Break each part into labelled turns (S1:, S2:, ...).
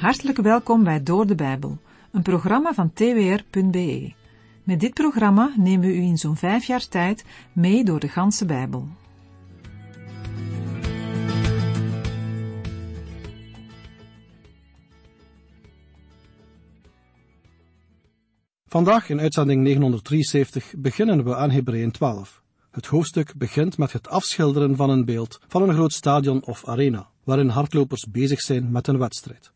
S1: Hartelijk welkom bij Door de Bijbel, een programma van twr.be. Met dit programma nemen we u in zo'n vijf jaar tijd mee door de ganse Bijbel.
S2: Vandaag in uitzending 973 beginnen we aan Hebreeën 12. Het hoofdstuk begint met het afschilderen van een beeld van een groot stadion of arena, waarin hardlopers bezig zijn met een wedstrijd.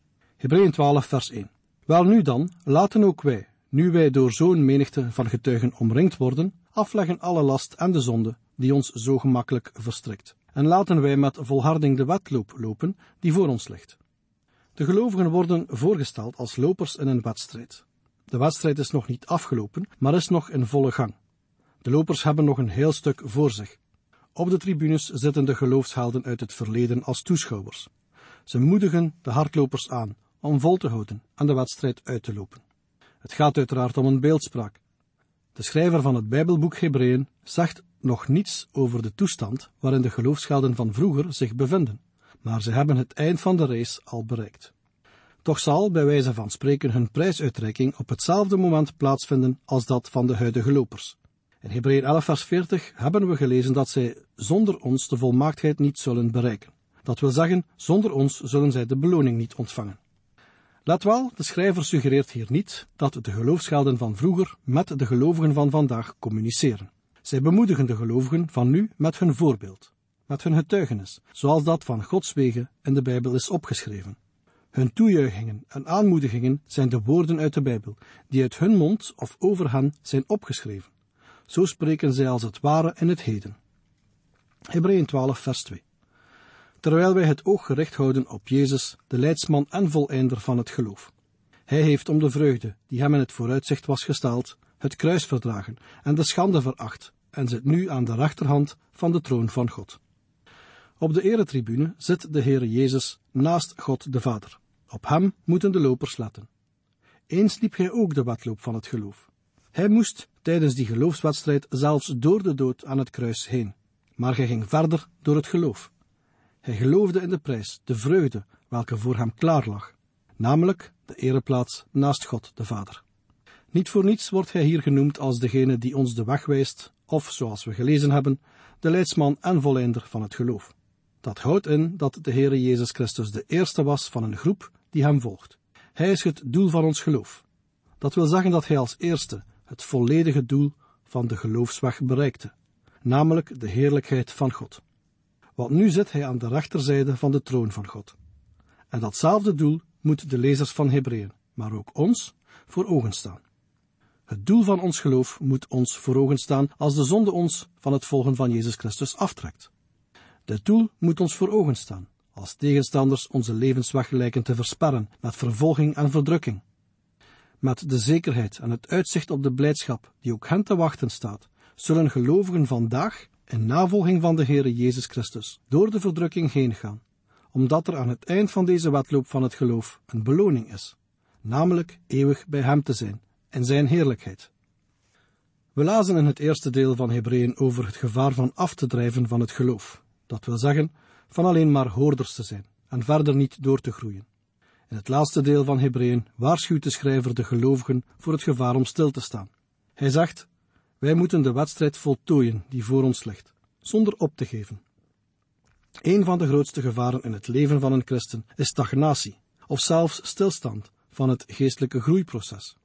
S2: Hebreeën 12, vers 1. Wel nu dan, laten ook wij, nu wij door zo'n menigte van getuigen omringd worden, afleggen alle last en de zonde die ons zo gemakkelijk verstrikt. En laten wij met volharding de wedloop lopen die voor ons ligt. De gelovigen worden voorgesteld als lopers in een wedstrijd. De wedstrijd is nog niet afgelopen, maar is nog in volle gang. De lopers hebben nog een heel stuk voor zich. Op de tribunes zitten de geloofshelden uit het verleden als toeschouwers. Ze moedigen de hardlopers aan om vol te houden aan de wedstrijd uit te lopen. Het gaat uiteraard om een beeldspraak. De schrijver van het Bijbelboek Hebreeën zegt nog niets over de toestand waarin de geloofsgelden van vroeger zich bevinden, maar ze hebben het eind van de race al bereikt. Toch zal, bij wijze van spreken, hun prijsuitreiking op hetzelfde moment plaatsvinden als dat van de huidige lopers. In Hebreeën 11, vers 40 hebben we gelezen dat zij zonder ons de volmaaktheid niet zullen bereiken. Dat wil zeggen, zonder ons zullen zij de beloning niet ontvangen. Let wel, de schrijver suggereert hier niet dat de geloofsgelden van vroeger met de gelovigen van vandaag communiceren. Zij bemoedigen de gelovigen van nu met hun voorbeeld, met hun getuigenis, zoals dat van Gods wegen in de Bijbel is opgeschreven. Hun toejuichingen en aanmoedigingen zijn de woorden uit de Bijbel, die uit hun mond of over hen zijn opgeschreven. Zo spreken zij als het ware in het heden. Hebreeën 12, vers 2 terwijl wij het oog gericht houden op Jezus, de leidsman en voleinder van het geloof. Hij heeft om de vreugde, die hem in het vooruitzicht was gesteld, het kruis verdragen en de schande veracht, en zit nu aan de rechterhand van de troon van God. Op de eretribune zit de Heere Jezus naast God de Vader. Op hem moeten de lopers letten. Eens liep hij ook de wedloop van het geloof. Hij moest tijdens die geloofswedstrijd zelfs door de dood aan het kruis heen. Maar hij ging verder door het geloof. Hij geloofde in de prijs, de vreugde, welke voor hem klaar lag, namelijk de ereplaats naast God de Vader. Niet voor niets wordt hij hier genoemd als degene die ons de weg wijst, of zoals we gelezen hebben, de leidsman en volleinder van het geloof. Dat houdt in dat de Heere Jezus Christus de eerste was van een groep die hem volgt. Hij is het doel van ons geloof. Dat wil zeggen dat hij als eerste het volledige doel van de geloofsweg bereikte, namelijk de heerlijkheid van God want nu zit hij aan de rechterzijde van de troon van God. En datzelfde doel moet de lezers van Hebreeën, maar ook ons, voor ogen staan. Het doel van ons geloof moet ons voor ogen staan als de zonde ons van het volgen van Jezus Christus aftrekt. Dit doel moet ons voor ogen staan als tegenstanders onze levensweg lijken te versperren met vervolging en verdrukking. Met de zekerheid en het uitzicht op de blijdschap die ook hen te wachten staat, zullen gelovigen vandaag in navolging van de Heere Jezus Christus door de verdrukking heen gaan, omdat er aan het eind van deze wedloop van het geloof een beloning is, namelijk eeuwig bij Hem te zijn en Zijn heerlijkheid. We lazen in het eerste deel van Hebreeën over het gevaar van af te drijven van het geloof, dat wil zeggen van alleen maar hoorders te zijn en verder niet door te groeien. In het laatste deel van Hebreeën waarschuwt de schrijver de gelovigen voor het gevaar om stil te staan. Hij zegt: wij moeten de wedstrijd voltooien die voor ons ligt, zonder op te geven. Een van de grootste gevaren in het leven van een christen is stagnatie, of zelfs stilstand van het geestelijke groeiproces.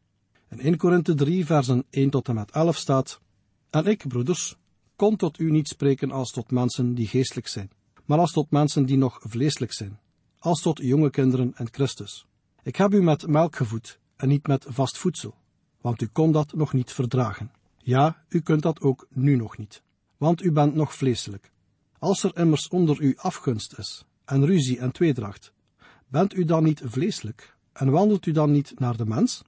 S2: In in Korinthe 3, versen 1 tot en met 11 staat: En ik, broeders, kon tot u niet spreken als tot mensen die geestelijk zijn, maar als tot mensen die nog vleeselijk zijn, als tot jonge kinderen en Christus. Ik heb u met melk gevoed en niet met vast voedsel, want u kon dat nog niet verdragen. Ja, u kunt dat ook nu nog niet, want u bent nog vleeselijk. Als er immers onder u afgunst is, en ruzie en tweedracht, bent u dan niet vleeselijk en wandelt u dan niet naar de mens?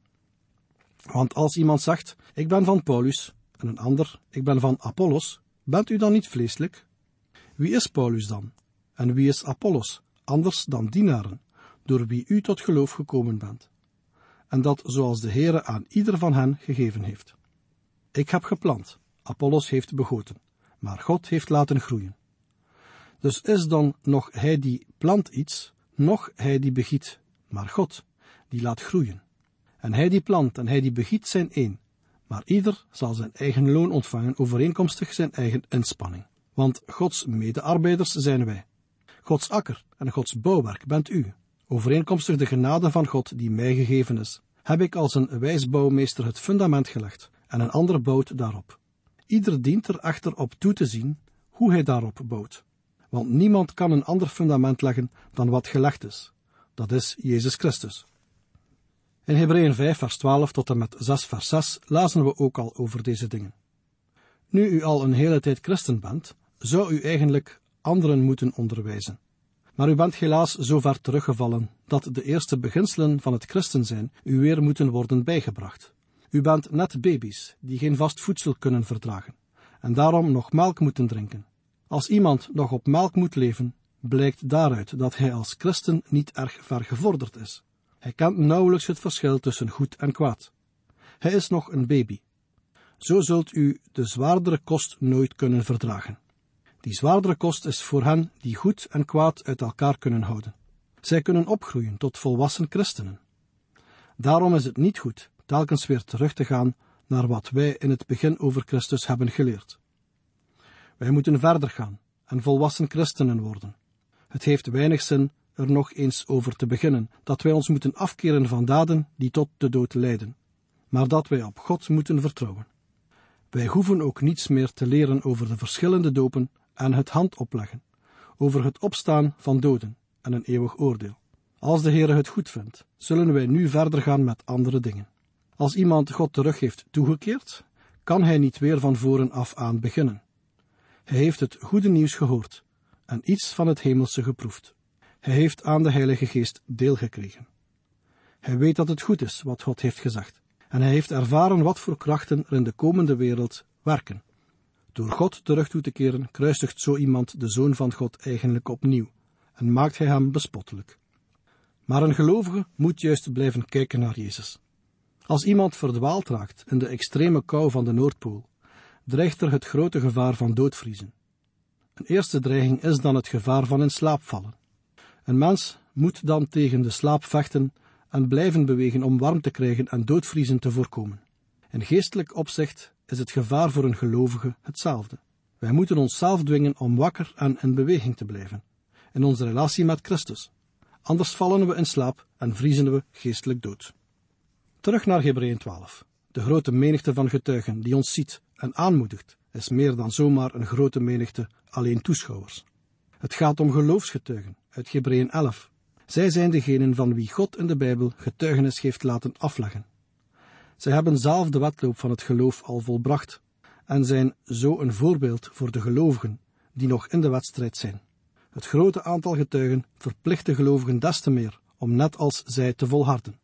S2: Want als iemand zegt, ik ben van Paulus, en een ander, ik ben van Apollos, bent u dan niet vleeselijk? Wie is Paulus dan? En wie is Apollos, anders dan dienaren, door wie u tot geloof gekomen bent? En dat zoals de Heere aan ieder van hen gegeven heeft. Ik heb geplant, Apollos heeft begoten, maar God heeft laten groeien. Dus is dan nog hij die plant iets, nog hij die begiet, maar God, die laat groeien. En hij die plant en hij die begiet zijn één, maar ieder zal zijn eigen loon ontvangen overeenkomstig zijn eigen inspanning. Want Gods medearbeiders zijn wij. Gods akker en Gods bouwwerk bent u, overeenkomstig de genade van God die mij gegeven is, heb ik als een wijs bouwmeester het fundament gelegd en een andere boot daarop. Ieder dient er achter op toe te zien hoe hij daarop bouwt. Want niemand kan een ander fundament leggen dan wat gelegd is. Dat is Jezus Christus. In Hebreeën 5 vers 12 tot en met 6 vers 6 lazen we ook al over deze dingen. Nu u al een hele tijd christen bent, zou u eigenlijk anderen moeten onderwijzen. Maar u bent helaas zo ver teruggevallen dat de eerste beginselen van het christen zijn u weer moeten worden bijgebracht. U bent net baby's die geen vast voedsel kunnen verdragen en daarom nog melk moeten drinken. Als iemand nog op melk moet leven, blijkt daaruit dat hij als christen niet erg ver gevorderd is. Hij kent nauwelijks het verschil tussen goed en kwaad. Hij is nog een baby. Zo zult u de zwaardere kost nooit kunnen verdragen. Die zwaardere kost is voor hen die goed en kwaad uit elkaar kunnen houden. Zij kunnen opgroeien tot volwassen christenen. Daarom is het niet goed telkens weer terug te gaan naar wat wij in het begin over Christus hebben geleerd. Wij moeten verder gaan en volwassen christenen worden. Het heeft weinig zin er nog eens over te beginnen dat wij ons moeten afkeren van daden die tot de dood leiden, maar dat wij op God moeten vertrouwen. Wij hoeven ook niets meer te leren over de verschillende dopen en het handopleggen, over het opstaan van doden en een eeuwig oordeel. Als de Heer het goed vindt, zullen wij nu verder gaan met andere dingen. Als iemand God terug heeft toegekeerd, kan hij niet weer van voren af aan beginnen. Hij heeft het goede nieuws gehoord en iets van het hemelse geproefd. Hij heeft aan de Heilige Geest deel gekregen. Hij weet dat het goed is wat God heeft gezegd en hij heeft ervaren wat voor krachten er in de komende wereld werken. Door God terug toe te keren kruistigt zo iemand de Zoon van God eigenlijk opnieuw en maakt hij hem bespottelijk. Maar een gelovige moet juist blijven kijken naar Jezus. Als iemand verdwaald raakt in de extreme kou van de Noordpool, dreigt er het grote gevaar van doodvriezen. Een eerste dreiging is dan het gevaar van in slaap vallen. Een mens moet dan tegen de slaap vechten en blijven bewegen om warm te krijgen en doodvriezen te voorkomen. In geestelijk opzicht is het gevaar voor een gelovige hetzelfde. Wij moeten onszelf dwingen om wakker en in beweging te blijven, in onze relatie met Christus. Anders vallen we in slaap en vriezen we geestelijk dood. Terug naar Hebreeën 12. De grote menigte van getuigen die ons ziet en aanmoedigt, is meer dan zomaar een grote menigte alleen toeschouwers. Het gaat om geloofsgetuigen uit Hebreeën 11. Zij zijn degenen van wie God in de Bijbel getuigenis heeft laten afleggen. Zij hebben zelf de wedloop van het geloof al volbracht en zijn zo een voorbeeld voor de gelovigen die nog in de wedstrijd zijn. Het grote aantal getuigen verplicht de gelovigen des te meer om net als zij te volharden.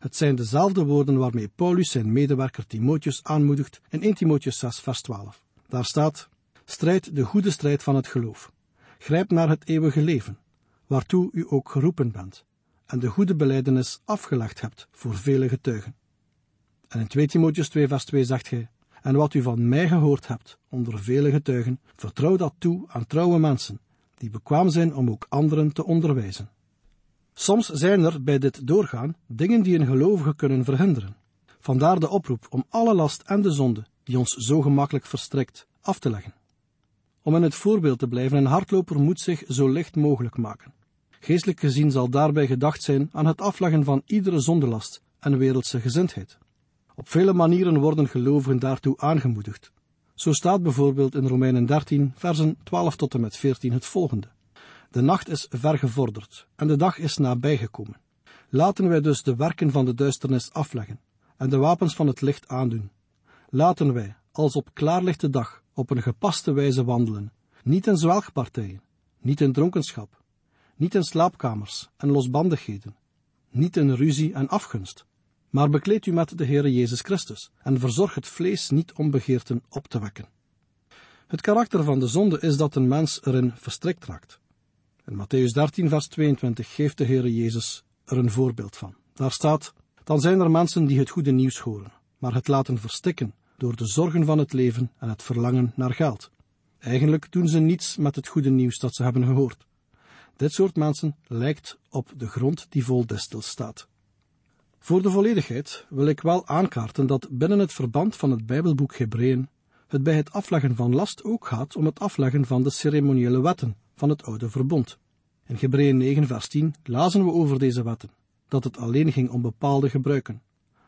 S2: Het zijn dezelfde woorden waarmee Paulus zijn medewerker Timotheus aanmoedigt in 1 Timotheus 6, vers 12. Daar staat: Strijd de goede strijd van het geloof. Grijp naar het eeuwige leven, waartoe u ook geroepen bent, en de goede beleidenis afgelegd hebt voor vele getuigen. En in 2 Timotheus 2, vers 2 zegt hij: En wat u van mij gehoord hebt, onder vele getuigen, vertrouw dat toe aan trouwe mensen, die bekwaam zijn om ook anderen te onderwijzen. Soms zijn er bij dit doorgaan dingen die een gelovige kunnen verhinderen. Vandaar de oproep om alle last en de zonde die ons zo gemakkelijk verstrekt af te leggen. Om in het voorbeeld te blijven, een hardloper moet zich zo licht mogelijk maken. Geestelijk gezien zal daarbij gedacht zijn aan het afleggen van iedere zondelast en wereldse gezindheid. Op vele manieren worden gelovigen daartoe aangemoedigd. Zo staat bijvoorbeeld in Romeinen 13, versen 12 tot en met 14 het volgende. De nacht is vergevorderd en de dag is nabijgekomen. Laten wij dus de werken van de duisternis afleggen en de wapens van het licht aandoen. Laten wij, als op klaarlichte dag, op een gepaste wijze wandelen, niet in zwelgpartijen, niet in dronkenschap, niet in slaapkamers en losbandigheden, niet in ruzie en afgunst, maar bekleed u met de Heere Jezus Christus en verzorg het vlees niet om begeerten op te wekken. Het karakter van de zonde is dat een mens erin verstrikt raakt. In Matthäus 13, vers 22 geeft de Heere Jezus er een voorbeeld van. Daar staat, dan zijn er mensen die het goede nieuws horen, maar het laten verstikken door de zorgen van het leven en het verlangen naar geld. Eigenlijk doen ze niets met het goede nieuws dat ze hebben gehoord. Dit soort mensen lijkt op de grond die vol destils staat. Voor de volledigheid wil ik wel aankaarten dat binnen het verband van het Bijbelboek Hebreeën het bij het afleggen van last ook gaat om het afleggen van de ceremoniële wetten, van het oude verbond. In Hebreeën 9 vers 10 lazen we over deze wetten, dat het alleen ging om bepaalde gebruiken,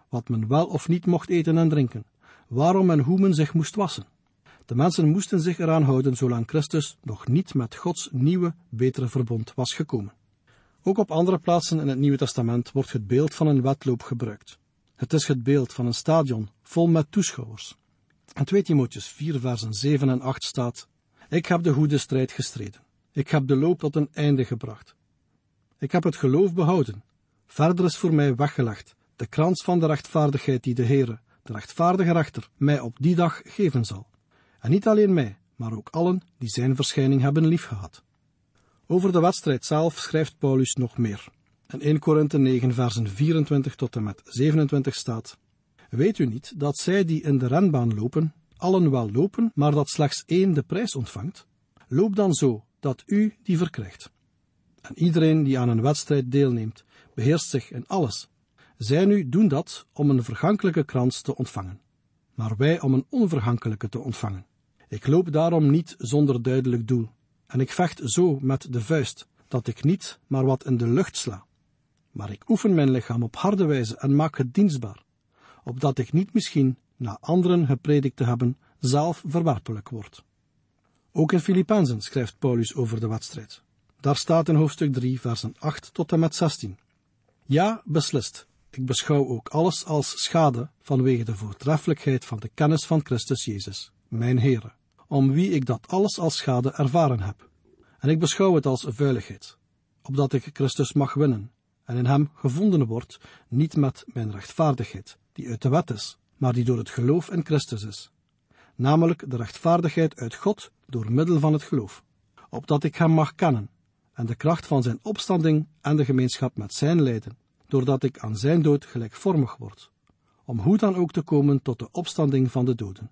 S2: wat men wel of niet mocht eten en drinken, waarom en hoe men zich moest wassen. De mensen moesten zich eraan houden zolang Christus nog niet met Gods nieuwe, betere verbond was gekomen. Ook op andere plaatsen in het Nieuwe Testament wordt het beeld van een wedloop gebruikt. Het is het beeld van een stadion vol met toeschouwers. In 2 Timotheus 4 versen 7 en 8 staat Ik heb de goede strijd gestreden. Ik heb de loop tot een einde gebracht. Ik heb het geloof behouden. Verder is voor mij weggelegd de krans van de rechtvaardigheid die de Heere, de rechtvaardige rechter, mij op die dag geven zal. En niet alleen mij, maar ook allen die zijn verschijning hebben liefgehad. Over de wedstrijd zelf schrijft Paulus nog meer. In 1 Korinthe 9 versen 24 tot en met 27 staat Weet u niet dat zij die in de renbaan lopen, allen wel lopen, maar dat slechts één de prijs ontvangt? Loop dan zo, dat u die verkrijgt. En iedereen die aan een wedstrijd deelneemt, beheerst zich in alles. Zij nu doen dat om een vergankelijke krans te ontvangen, maar wij om een onvergankelijke te ontvangen. Ik loop daarom niet zonder duidelijk doel, en ik vecht zo met de vuist, dat ik niet maar wat in de lucht sla. Maar ik oefen mijn lichaam op harde wijze en maak het dienstbaar, opdat ik niet misschien, na anderen gepredikt te hebben, zelf verwerpelijk word. Ook in Filippenzen schrijft Paulus over de wedstrijd. Daar staat in hoofdstuk 3, versen 8 tot en met 16. Ja, beslist. Ik beschouw ook alles als schade vanwege de voortreffelijkheid van de kennis van Christus Jezus, mijn Heere, om wie ik dat alles als schade ervaren heb. En ik beschouw het als vuiligheid, opdat ik Christus mag winnen en in hem gevonden word, niet met mijn rechtvaardigheid, die uit de wet is, maar die door het geloof in Christus is. Namelijk de rechtvaardigheid uit God door middel van het geloof, opdat ik hem mag kennen en de kracht van zijn opstanding en de gemeenschap met zijn lijden, doordat ik aan zijn dood gelijkvormig word, om hoe dan ook te komen tot de opstanding van de doden.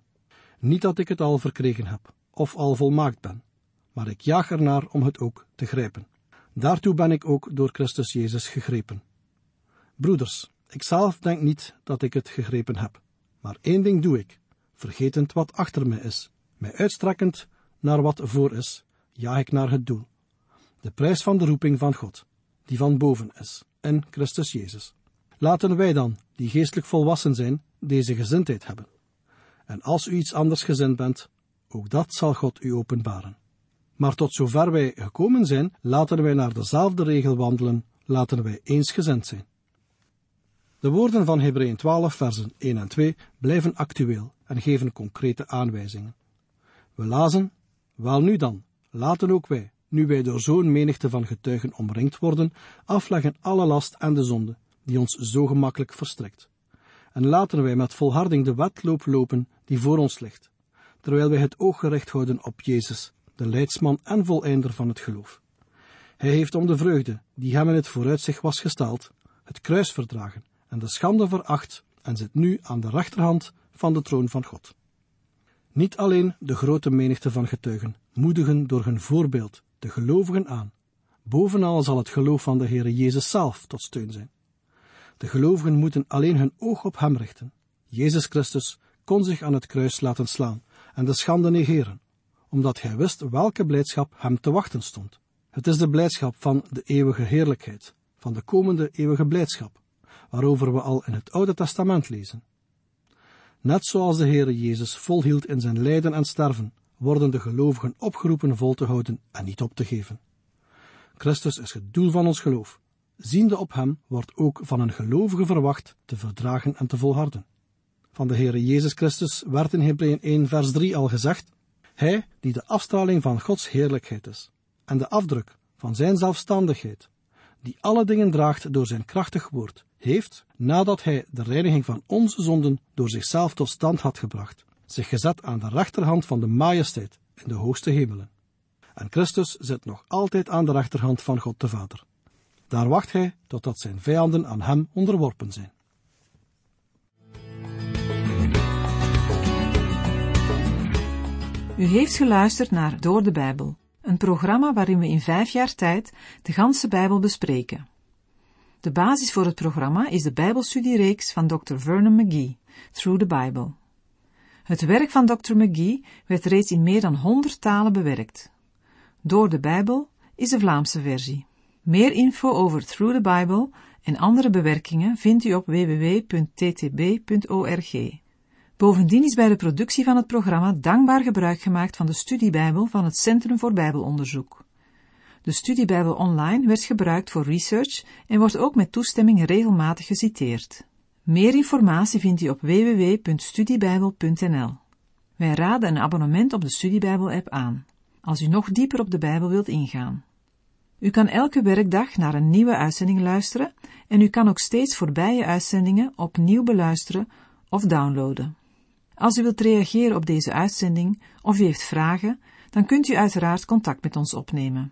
S2: Niet dat ik het al verkregen heb, of al volmaakt ben, maar ik jaag ernaar om het ook te grijpen. Daartoe ben ik ook door Christus Jezus gegrepen. Broeders, ik zelf denk niet dat ik het gegrepen heb, maar één ding doe ik, vergetend wat achter me is, mij uitstrekkend naar wat voor is, jaag ik naar het doel. De prijs van de roeping van God, die van boven is, in Christus Jezus. Laten wij dan, die geestelijk volwassen zijn, deze gezindheid hebben. En als u iets anders gezind bent, ook dat zal God u openbaren. Maar tot zover wij gekomen zijn, laten wij naar dezelfde regel wandelen, laten wij eensgezind zijn. De woorden van Hebreeën 12, versen 1 en 2 blijven actueel en geven concrete aanwijzingen. We lazen Welnu dan, laten ook wij, nu wij door zo'n menigte van getuigen omringd worden, afleggen alle last en de zonde, die ons zo gemakkelijk verstrekt. En laten wij met volharding de wetloop lopen die voor ons ligt, terwijl wij het oog gericht houden op Jezus, de leidsman en voleinder van het geloof. Hij heeft om de vreugde, die hem in het vooruitzicht was gesteld, het kruis verdragen en de schande veracht en zit nu aan de rechterhand van de troon van God. Niet alleen de grote menigte van getuigen moedigen door hun voorbeeld de gelovigen aan. Bovenal zal het geloof van de Heere Jezus zelf tot steun zijn. De gelovigen moeten alleen hun oog op Hem richten. Jezus Christus kon zich aan het kruis laten slaan en de schande negeren, omdat Hij wist welke blijdschap Hem te wachten stond. Het is de blijdschap van de eeuwige heerlijkheid, van de komende eeuwige blijdschap, waarover we al in het Oude Testament lezen. Net zoals de Heere Jezus volhield in zijn lijden en sterven, worden de gelovigen opgeroepen vol te houden en niet op te geven. Christus is het doel van ons geloof. Ziende op hem wordt ook van een gelovige verwacht te verdragen en te volharden. Van de Heere Jezus Christus werd in Hebreeën 1 vers 3 al gezegd, Hij die de afstraling van Gods heerlijkheid is en de afdruk van zijn zelfstandigheid, die alle dingen draagt door zijn krachtig woord, heeft, nadat hij de reiniging van onze zonden door zichzelf tot stand had gebracht, zich gezet aan de rechterhand van de majesteit in de hoogste hemelen. En Christus zit nog altijd aan de rechterhand van God de Vader. Daar wacht hij totdat zijn vijanden aan hem onderworpen zijn.
S1: U heeft geluisterd naar Door de Bijbel, een programma waarin we in vijf jaar tijd de ganse Bijbel bespreken. De basis voor het programma is de Bijbelstudiereeks van Dr. Vernon McGee, Through the Bible. Het werk van Dr. McGee werd reeds in meer dan 100 talen bewerkt. Door de Bijbel is de Vlaamse versie. Meer info over Through the Bible en andere bewerkingen vindt u op www.ttb.org. Bovendien is bij de productie van het programma dankbaar gebruik gemaakt van de studiebijbel van het Centrum voor Bijbelonderzoek. De studiebijbel online werd gebruikt voor research en wordt ook met toestemming regelmatig geciteerd. Meer informatie vindt u op www.studiebijbel.nl. Wij raden een abonnement op de Studiebijbel-app aan, als u nog dieper op de Bijbel wilt ingaan. U kan elke werkdag naar een nieuwe uitzending luisteren en u kan ook steeds voorbije uitzendingen opnieuw beluisteren of downloaden. Als u wilt reageren op deze uitzending of u heeft vragen, dan kunt u uiteraard contact met ons opnemen.